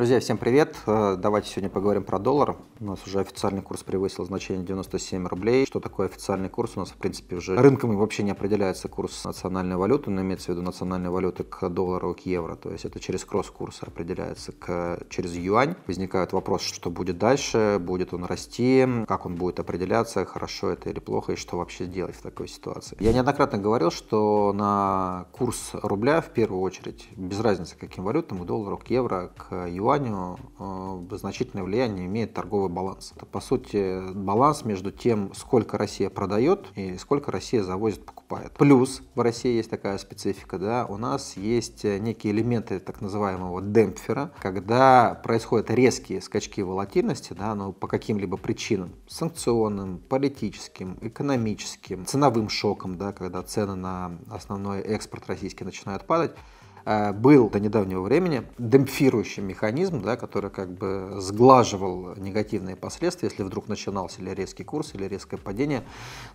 Друзья, всем привет! Э, давайте сегодня поговорим про доллар. У нас уже официальный курс превысил значение 97 рублей. Что такое официальный курс? У нас, в принципе, уже рынком вообще не определяется курс национальной валюты, но имеется в виду национальной валюты к доллару, к евро. То есть это через кросс-курс определяется к, через юань. Возникает вопрос, что будет дальше, будет он расти, как он будет определяться, хорошо это или плохо, и что вообще делать в такой ситуации. Я неоднократно говорил, что на курс рубля в первую очередь, без разницы каким валютам, к доллару, к евро, к юаню, планированию э, значительное влияние имеет торговый баланс. Это, по сути, баланс между тем, сколько Россия продает и сколько Россия завозит, покупает. Плюс в России есть такая специфика, да, у нас есть э, некие элементы так называемого демпфера, когда происходят резкие скачки волатильности, да, но ну, по каким-либо причинам, санкционным, политическим, экономическим, ценовым шоком, да, когда цены на основной экспорт российский начинают падать, а, был до недавнего времени демпфирующий механизм, да, который как бы сглаживал негативные последствия, если вдруг начинался или резкий курс, или резкое падение,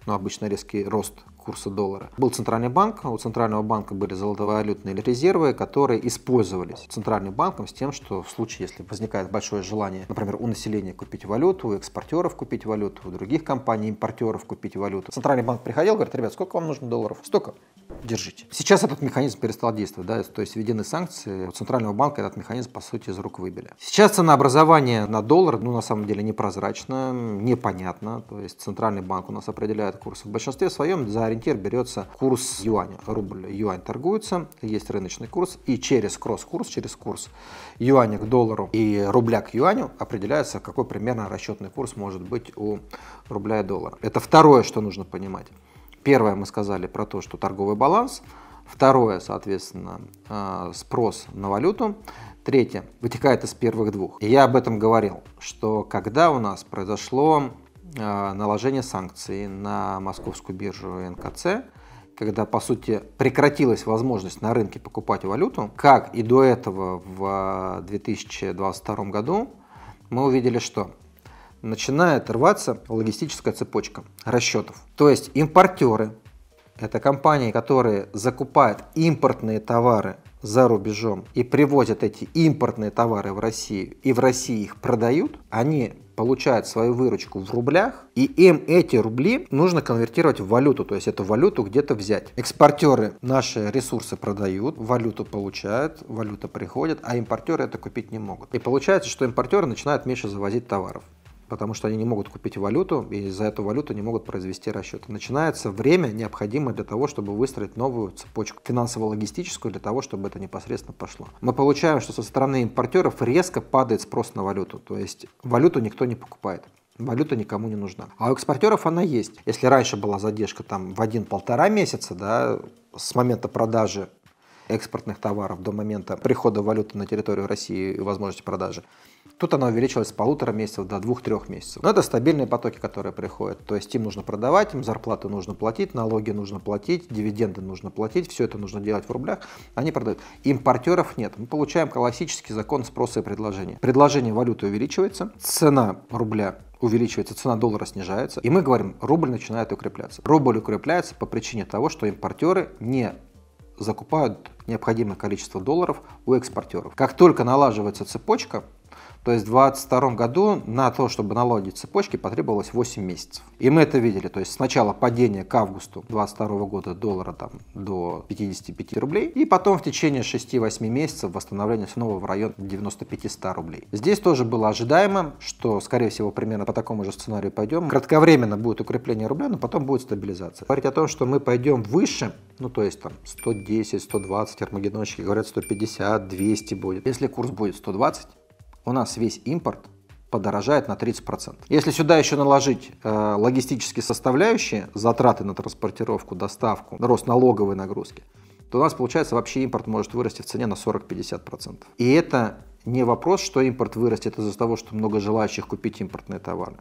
но обычно резкий рост курса доллара. Был центральный банк, а у центрального банка были золотовалютные резервы, которые использовались центральным банком с тем, что в случае, если возникает большое желание, например, у населения купить валюту, у экспортеров купить валюту, у других компаний, импортеров купить валюту. Центральный банк приходил, говорит, ребят, сколько вам нужно долларов? Столько. Держите. Сейчас этот механизм перестал действовать, да, то есть введены санкции, у Центрального банка этот механизм, по сути, из рук выбили. Сейчас ценообразование на доллар, ну, на самом деле, непрозрачно, непонятно, то есть Центральный банк у нас определяет курс в большинстве своем за ориентир берется курс юаня. Рубль, юань торгуется, есть рыночный курс, и через кросс-курс, через курс юаня к доллару и рубля к юаню определяется, какой примерно расчетный курс может быть у рубля и доллара. Это второе, что нужно понимать. Первое мы сказали про то, что торговый баланс. Второе, соответственно, э, спрос на валюту. Третье, вытекает из первых двух. И я об этом говорил, что когда у нас произошло а, наложение санкций на московскую биржу НКЦ, когда, по сути, прекратилась возможность на рынке покупать валюту, как и до этого в 2022 году, мы увидели, что начинает рваться логистическая цепочка расчетов. То есть импортеры, это компании, которые закупают импортные товары за рубежом и привозят эти импортные товары в Россию и в России их продают, они получают свою выручку в рублях, и им эти рубли нужно конвертировать в валюту, то есть эту валюту где-то взять. Экспортеры наши ресурсы продают, валюту получают, валюта приходит, а импортеры это купить не могут. И получается, что импортеры начинают меньше завозить товаров потому что они не могут купить валюту и за эту валюту не могут произвести расчеты. Начинается время, необходимое для того, чтобы выстроить новую цепочку финансово-логистическую, для того, чтобы это непосредственно пошло. Мы получаем, что со стороны импортеров резко падает спрос на валюту, то есть валюту никто не покупает. Валюта никому не нужна. А у экспортеров она есть. Если раньше была задержка там в один-полтора месяца, да, с момента продажи экспортных товаров до момента прихода валюты на территорию России и возможности продажи. Тут она увеличилась с полутора месяцев до двух-трех месяцев. Но это стабильные потоки, которые приходят. То есть им нужно продавать, им зарплаты нужно платить, налоги нужно платить, дивиденды нужно платить, все это нужно делать в рублях. Они продают. Импортеров нет. Мы получаем классический закон спроса и предложения. Предложение валюты увеличивается, цена рубля увеличивается, цена доллара снижается, и мы говорим, рубль начинает укрепляться. Рубль укрепляется по причине того, что импортеры не закупают необходимое количество долларов у экспортеров. Как только налаживается цепочка, то есть в 2022 году на то, чтобы наладить цепочки, потребовалось 8 месяцев. И мы это видели. То есть сначала падение к августу 2022 года доллара там, до 55 рублей, и потом в течение 6-8 месяцев восстановление снова в район 95-100 рублей. Здесь тоже было ожидаемо, что, скорее всего, примерно по такому же сценарию пойдем. Кратковременно будет укрепление рубля, но потом будет стабилизация. Говорить о том, что мы пойдем выше, ну то есть там 110, 120, армагеддонщики говорят 150, 200 будет. Если курс будет 120, у нас весь импорт подорожает на 30%. Если сюда еще наложить э, логистические составляющие, затраты на транспортировку, доставку, рост налоговой нагрузки, то у нас получается вообще импорт может вырасти в цене на 40-50%. И это не вопрос, что импорт вырастет из-за того, что много желающих купить импортные товары.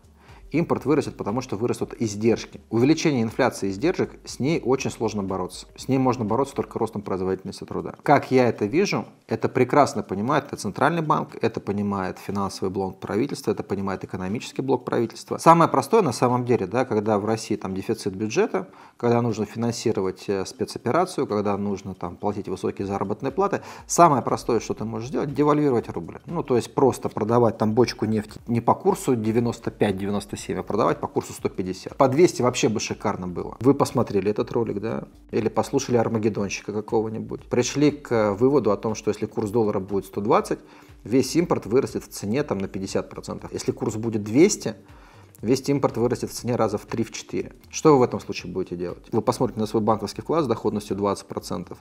Импорт вырастет, потому что вырастут издержки. Увеличение инфляции издержек, с ней очень сложно бороться. С ней можно бороться только ростом производительности труда. Как я это вижу, это прекрасно понимает это Центральный банк, это понимает финансовый блок правительства, это понимает экономический блок правительства. Самое простое на самом деле, да, когда в России там дефицит бюджета, когда нужно финансировать э, спецоперацию, когда нужно там платить высокие заработные платы, самое простое, что ты можешь сделать, девальвировать рубль. Ну, то есть просто продавать там бочку нефти не по курсу 95-97, 207, а продавать по курсу 150. По 200 вообще бы шикарно было. Вы посмотрели этот ролик, да? Или послушали Армагеддонщика какого-нибудь. Пришли к выводу о том, что если курс доллара будет 120, весь импорт вырастет в цене там на 50%. Если курс будет 200, Весь импорт вырастет в цене раза в 3-4. Что вы в этом случае будете делать? Вы посмотрите на свой банковский вклад с доходностью 20%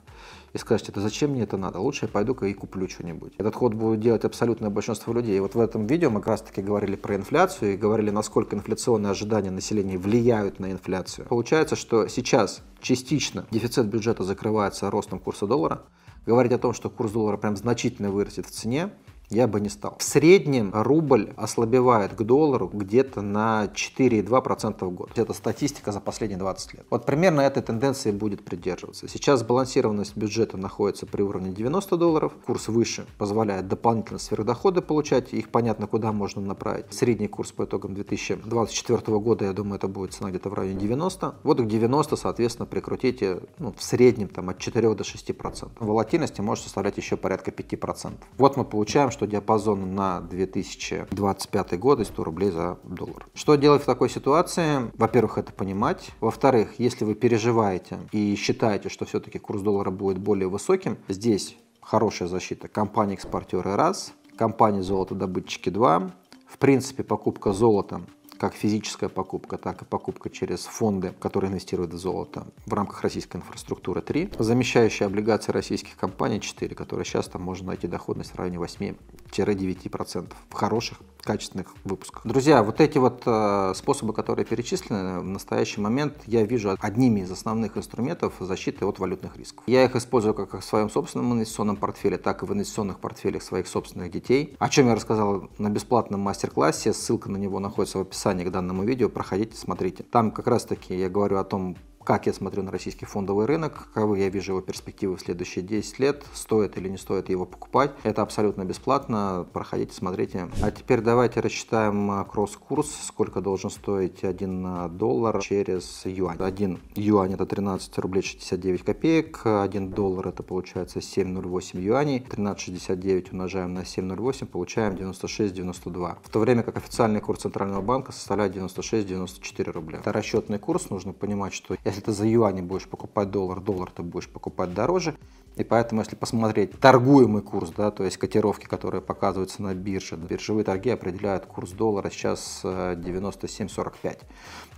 и скажете, "Это зачем мне это надо? Лучше я пойду-ка и куплю что-нибудь. Этот ход будет делать абсолютное большинство людей. И вот в этом видео мы как раз таки говорили про инфляцию и говорили, насколько инфляционные ожидания населения влияют на инфляцию. Получается, что сейчас частично дефицит бюджета закрывается ростом курса доллара. Говорить о том, что курс доллара прям значительно вырастет в цене, я бы не стал. В среднем рубль ослабевает к доллару где-то на 4,2% в год. Это статистика за последние 20 лет. Вот примерно этой тенденции будет придерживаться. Сейчас балансированность бюджета находится при уровне 90 долларов. Курс выше позволяет дополнительно сверхдоходы получать. Их понятно, куда можно направить. Средний курс по итогам 2024 года, я думаю, это будет цена где-то в районе 90. Вот к 90, соответственно, прикрутите ну, в среднем там, от 4 до 6%. Волатильности может составлять еще порядка 5%. Вот мы получаем, что что диапазон на 2025 год и 100 рублей за доллар. Что делать в такой ситуации? Во-первых, это понимать. Во-вторых, если вы переживаете и считаете, что все-таки курс доллара будет более высоким, здесь хорошая защита. Компания-экспортеры раз, компания-золотодобытчики два. В принципе, покупка золота как физическая покупка, так и покупка через фонды, которые инвестируют в золото в рамках российской инфраструктуры 3, замещающие облигации российских компаний 4, которые сейчас там можно найти доходность в районе 8-9% в хороших качественных выпусках. Друзья, вот эти вот э, способы, которые перечислены, в настоящий момент я вижу одними из основных инструментов защиты от валютных рисков. Я их использую как в своем собственном инвестиционном портфеле, так и в инвестиционных портфелях своих собственных детей, о чем я рассказал на бесплатном мастер-классе, ссылка на него находится в описании описании к данному видео, проходите, смотрите. Там как раз таки я говорю о том, как я смотрю на российский фондовый рынок, каковы я вижу его перспективы в следующие 10 лет, стоит или не стоит его покупать. Это абсолютно бесплатно, проходите, смотрите. А теперь давайте рассчитаем а, кросс-курс, сколько должен стоить 1 а, доллар через юань. 1 юань это 13 рублей 69 копеек, 1 доллар это получается 7,08 юаней, 13,69 умножаем на 7,08, получаем 96,92. В то время как официальный курс Центрального банка составляет 96,94 рубля. Это расчетный курс, нужно понимать, что если ты за юани будешь покупать доллар, доллар ты будешь покупать дороже. И поэтому, если посмотреть торгуемый курс, да, то есть котировки, которые показываются на бирже, биржевые торги определяют курс доллара сейчас 97.45. Э,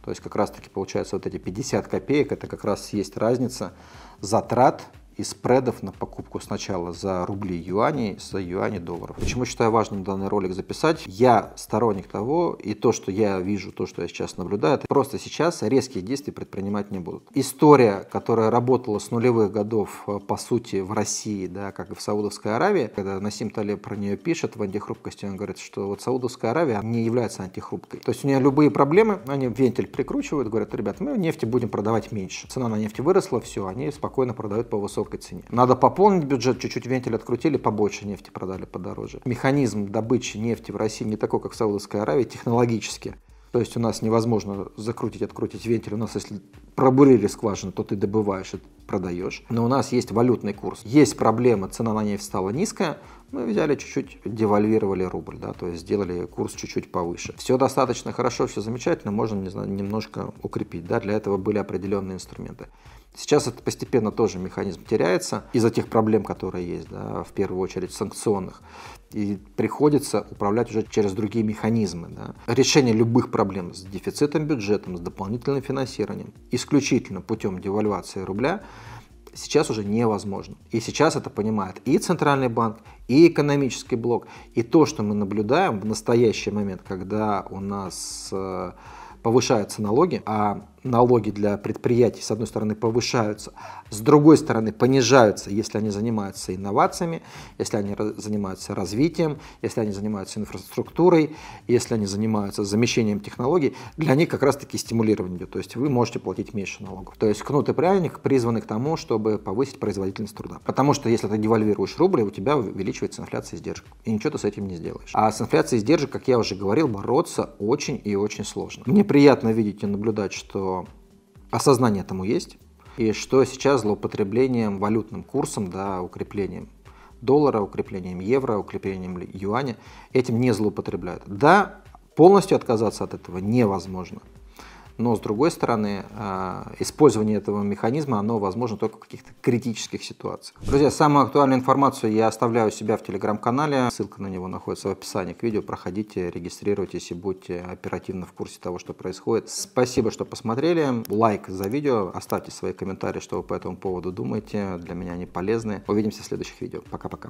то есть как раз-таки получается вот эти 50 копеек, это как раз есть разница затрат и спредов на покупку сначала за рубли юани, за юани долларов. Почему считаю важным данный ролик записать? Я сторонник того, и то, что я вижу, то, что я сейчас наблюдаю, это просто сейчас резкие действия предпринимать не будут. История, которая работала с нулевых годов, э, по сути, в России, да, как и в Саудовской Аравии, когда Насим Талеб про нее пишет в антихрупкости, он говорит, что вот Саудовская Аравия не является антихрупкой. То есть у нее любые проблемы, они вентиль прикручивают, говорят, ребят, мы нефти будем продавать меньше. Цена на нефть выросла, все, они спокойно продают по высокому высокой цене. Надо пополнить бюджет, чуть-чуть вентиль открутили, побольше нефти продали подороже. Механизм добычи нефти в России не такой, как в Саудовской Аравии, технологически. То есть у нас невозможно закрутить, открутить вентиль. У нас, если пробурили скважину, то ты добываешь и продаешь. Но у нас есть валютный курс. Есть проблема, цена на ней стала низкая, мы взяли чуть-чуть, девальвировали рубль, да, то есть сделали курс чуть-чуть повыше. Все достаточно хорошо, все замечательно, можно, не знаю, немножко укрепить, да, для этого были определенные инструменты. Сейчас это постепенно тоже механизм теряется из-за тех проблем, которые есть, да, в первую очередь санкционных. И приходится управлять уже через другие механизмы. Да. Решение любых проблем с дефицитом бюджетом, с дополнительным финансированием, и исключительно путем девальвации рубля, сейчас уже невозможно. И сейчас это понимает и Центральный банк, и экономический блок. И то, что мы наблюдаем в настоящий момент, когда у нас э, повышаются налоги, а налоги для предприятий, с одной стороны, повышаются, с другой стороны, понижаются, если они занимаются инновациями, если они занимаются развитием, если они занимаются инфраструктурой, если они занимаются замещением технологий, для них как раз-таки стимулирование идет. То есть вы можете платить меньше налогов. То есть кнут и пряник призваны к тому, чтобы повысить производительность труда. Потому что если ты девальвируешь рубль, у тебя увеличивается инфляция издержек. И ничего ты с этим не сделаешь. А с инфляцией издержек, как я уже говорил, бороться очень и очень сложно. Мне приятно видеть и наблюдать, что осознание тому есть, и что сейчас злоупотреблением валютным курсом, да, укреплением доллара, укреплением евро, укреплением юаня, этим не злоупотребляют. Да, полностью отказаться от этого невозможно но с другой стороны, а, использование этого механизма, оно возможно только в каких-то критических ситуациях. Друзья, самую актуальную информацию я оставляю у себя в телеграм-канале, ссылка на него находится в описании к видео, проходите, регистрируйтесь и будьте оперативно в курсе того, что происходит. Спасибо, что посмотрели, лайк за видео, оставьте свои комментарии, что вы по этому поводу думаете, для меня они полезны. Увидимся в следующих видео, пока-пока.